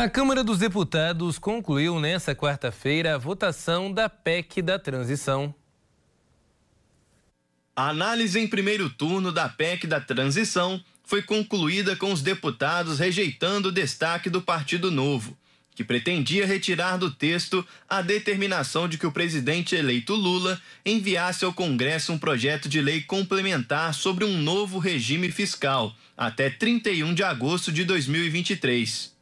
A Câmara dos Deputados concluiu nesta quarta-feira a votação da PEC da transição. A análise em primeiro turno da PEC da transição foi concluída com os deputados rejeitando o destaque do Partido Novo, que pretendia retirar do texto a determinação de que o presidente eleito Lula enviasse ao Congresso um projeto de lei complementar sobre um novo regime fiscal até 31 de agosto de 2023.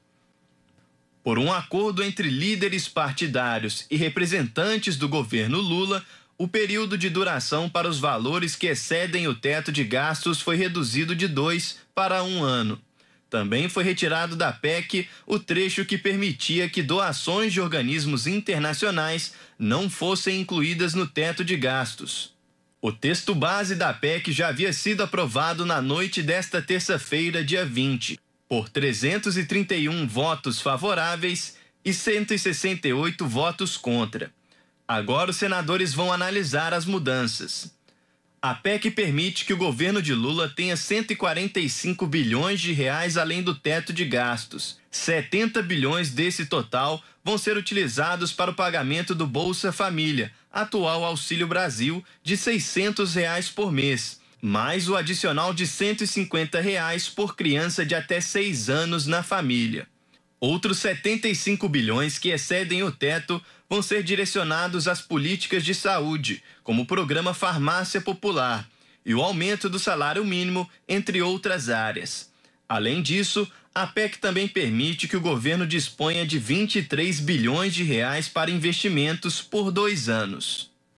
Por um acordo entre líderes partidários e representantes do governo Lula, o período de duração para os valores que excedem o teto de gastos foi reduzido de dois para um ano. Também foi retirado da PEC o trecho que permitia que doações de organismos internacionais não fossem incluídas no teto de gastos. O texto base da PEC já havia sido aprovado na noite desta terça-feira, dia 20 por 331 votos favoráveis e 168 votos contra. Agora os senadores vão analisar as mudanças. A PEC permite que o governo de Lula tenha 145 bilhões de reais além do teto de gastos. 70 bilhões desse total vão ser utilizados para o pagamento do Bolsa Família, atual Auxílio Brasil, de R$ 600 reais por mês mais o adicional de R$ 150 reais por criança de até 6 anos na família. Outros 75 bilhões que excedem o teto vão ser direcionados às políticas de saúde, como o programa Farmácia Popular e o aumento do salário mínimo, entre outras áreas. Além disso, a PEC também permite que o governo disponha de 23 bilhões de reais para investimentos por dois anos.